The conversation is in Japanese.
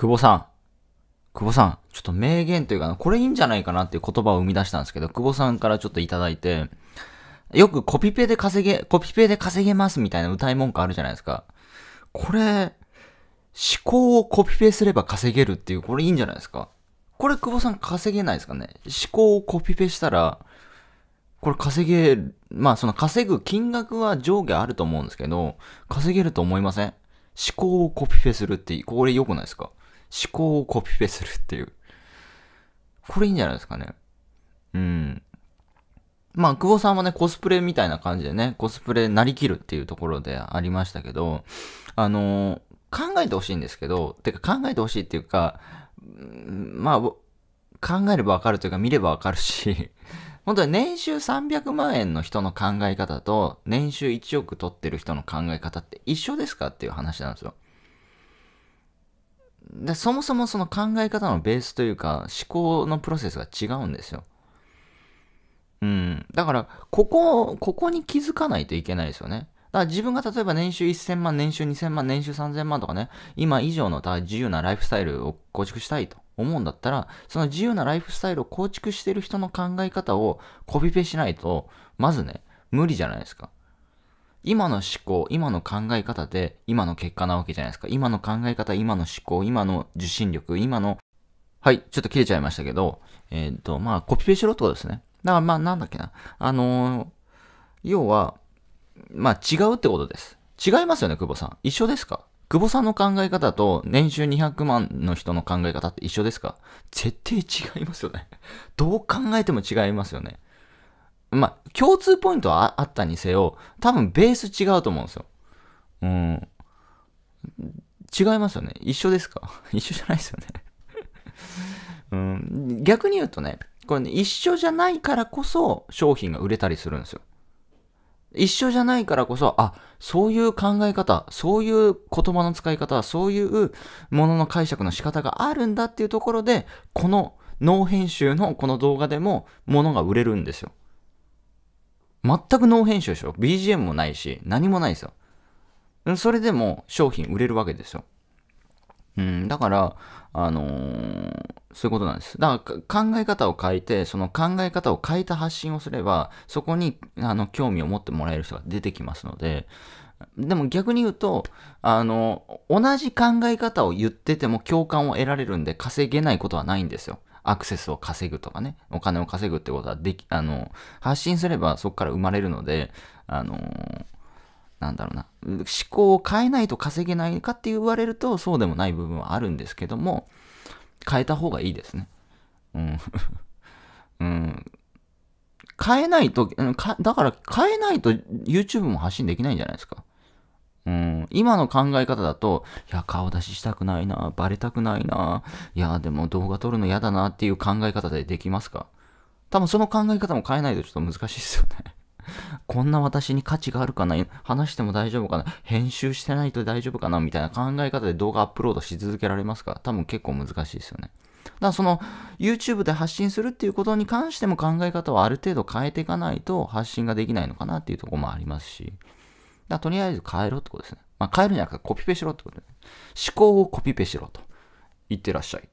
久保さん。久保さん、ちょっと名言というか、これいいんじゃないかなっていう言葉を生み出したんですけど、久保さんからちょっといただいて、よくコピペで稼げ、コピペで稼げますみたいな歌い文句あるじゃないですか。これ、思考をコピペすれば稼げるっていう、これいいんじゃないですか。これ久保さん稼げないですかね。思考をコピペしたら、これ稼げ、まあその稼ぐ金額は上下あると思うんですけど、稼げると思いません思考をコピペするって、これ良くないですか思考をコピペするっていう。これいいんじゃないですかね。うん。まあ、久保さんはね、コスプレみたいな感じでね、コスプレなりきるっていうところでありましたけど、あのー、考えてほしいんですけど、てか考えてほしいっていうか、まあ、考えればわかるというか見ればわかるし、本当に年収300万円の人の考え方と、年収1億取ってる人の考え方って一緒ですかっていう話なんですよ。でそもそもその考え方のベースというか思考のプロセスが違うんですよ。うん。だから、ここ、ここに気づかないといけないですよね。だから自分が例えば年収1000万、年収2000万、年収3000万とかね、今以上の自由なライフスタイルを構築したいと思うんだったら、その自由なライフスタイルを構築してる人の考え方をコピペしないと、まずね、無理じゃないですか。今の思考、今の考え方で今の結果なわけじゃないですか。今の考え方、今の思考、今の受信力、今の、はい、ちょっと切れちゃいましたけど、えー、っと、まあ、コピペしろってことですね。だからまあ、なんだっけな。あのー、要は、まあ、違うってことです。違いますよね、久保さん。一緒ですか久保さんの考え方と年収200万の人の考え方って一緒ですか絶対違いますよね。どう考えても違いますよね。まあ、共通ポイントはあったにせよ、多分ベース違うと思うんですよ。うん。違いますよね。一緒ですか 一緒じゃないですよね うん。逆に言うとね、これね、一緒じゃないからこそ商品が売れたりするんですよ。一緒じゃないからこそ、あ、そういう考え方、そういう言葉の使い方、そういうものの解釈の仕方があるんだっていうところで、この脳編集のこの動画でも物が売れるんですよ。全くノー編集でしょ ?BGM もないし、何もないですよ。それでも商品売れるわけですよ。うん、だから、あのー、そういうことなんです。だから考え方を変えて、その考え方を変えた発信をすれば、そこにあの興味を持ってもらえる人が出てきますので、でも逆に言うと、あの、同じ考え方を言ってても共感を得られるんで稼げないことはないんですよ。アクセスを稼ぐとかね、お金を稼ぐってことはでき、あの、発信すればそこから生まれるので、あのー、なんだろうな、思考を変えないと稼げないかって言われると、そうでもない部分はあるんですけども、変えた方がいいですね。うん。うん。変えないと、だから変えないと YouTube も発信できないんじゃないですか。今の考え方だと、いや、顔出ししたくないな、バレたくないな、いや、でも動画撮るの嫌だなっていう考え方でできますか多分その考え方も変えないとちょっと難しいですよね こんな私に価値があるかな話しても大丈夫かな編集してないと大丈夫かなみたいな考え方で動画アップロードし続けられますか多分結構難しいですよね。だからその YouTube で発信するっていうことに関しても考え方はある程度変えていかないと発信ができないのかなっていうとこもありますし、だとりあえず変えろってことですね。まあ、変えるんじゃなくてコピペしろってことで、ね、思考をコピペしろと言ってらっしゃい。